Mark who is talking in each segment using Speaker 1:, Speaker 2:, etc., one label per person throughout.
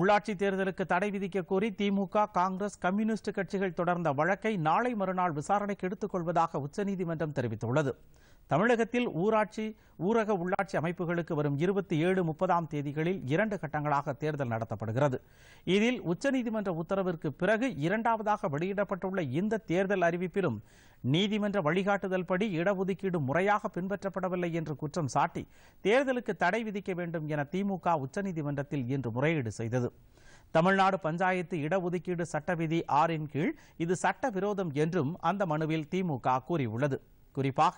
Speaker 1: உள்ளாட்சி தேர்தலுக்கு தடை விதிக்க கோரி திமுக காங்கிரஸ் கம்யூனிஸ்ட் கட்சிகள் தொடர்ந்த வழக்கை நாளை மறுநாள் விசாரணைக்கு எடுத்துக் கொள்வதாக உச்சநீதிமன்றம் தெரிவித்துள்ளது தமிழகத்தில் ஊராட்சி ஊரக உள்ளாட்சி அமைப்புகளுக்கு வரும் இருபத்தி ஏழு முப்பதாம் தேதிகளில் இரண்டு கட்டங்களாக தேர்தல் நடத்தப்படுகிறது இதில் உச்சநீதிமன்ற உத்தரவிற்கு பிறகு இரண்டாவதாக வெளியிடப்பட்டுள்ள இந்த தேர்தல் அறிவிப்பிலும் நீதிமன்ற வழிகாட்டுதல் படி இடஒதுக்கீடு முறையாக பின்பற்றப்படவில்லை என்று குற்றம் சாட்டி தேர்தலுக்கு தடை விதிக்க வேண்டும் என திமுக உச்சநீதிமன்றத்தில் இன்று முறையீடு செய்தது கூறியது தமிழ்நாடு பஞ்சாயத்து இடஒதுக்கீடு சட்ட விதி ஆறின் கீழ் இது சட்ட விரோதம் என்றும் அந்த மனுவில் திமுக கூறியுள்ளது குறிப்பாக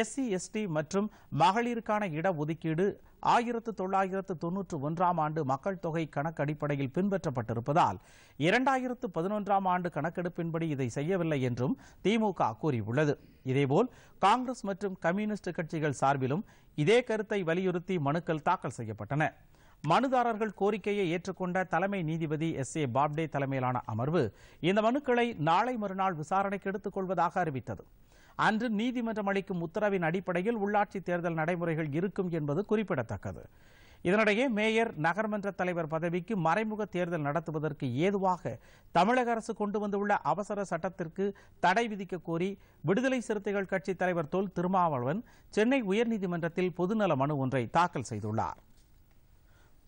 Speaker 1: எஸ்சி எஸ்டி மற்றும் மகளிருக்கான இடஒதுக்கீடு ஆயிரத்து தொள்ளாயிரத்து தொன்னூற்று ஒன்றாம் ஆண்டு மக்கள் தொகை கணக்கடிப்படையில் பின்பற்றப்பட்டிருப்பதால் இரண்டாயிரத்து பதினொன்றாம் ஆண்டு கணக்கெடுப்பின்படி இதை செய்யவில்லை என்றும் திமுக கூறியுள்ளது இதேபோல் காங்கிரஸ் மற்றும் கம்யூனிஸ்ட் கட்சிகள் சார்பிலும் இதே கருத்தை வலியுறுத்தி மனுக்கள் தாக்கல் செய்யப்பட்டன மனுதாரர்கள் கோரிக்கையை ஏற்றுக்கொண்ட தலைமை நீதிபதி எஸ் ஏ பாப்டே தலைமையிலான அமர்வு இந்த மனுக்களை நாளை மறுநாள் விசாரணைக்கு எடுத்துக் கொள்வதாக அறிவித்தது அன்று நீதிமன்றம் அளிக்கும் உத்தரவின் அடிப்படையில் உள்ளாட்சி தேர்தல் நடைமுறைகள் இருக்கும் என்பது குறிப்பிடத்தக்கது இதனிடையே மேயர் நகர்மன்ற தலைவர் பதவிக்கு மறைமுக தேர்தல் நடத்துவதற்கு ஏதுவாக தமிழக அரசு கொண்டு வந்துள்ள அவசர சட்டத்திற்கு தடை விதிக்க கோரி விடுதலை சிறுத்தைகள் கட்சி தலைவர் தொல் திருமாவளவன் சென்னை உயர்நீதிமன்றத்தில் பொதுநல மனு ஒன்றை தாக்கல் செய்துள்ளார்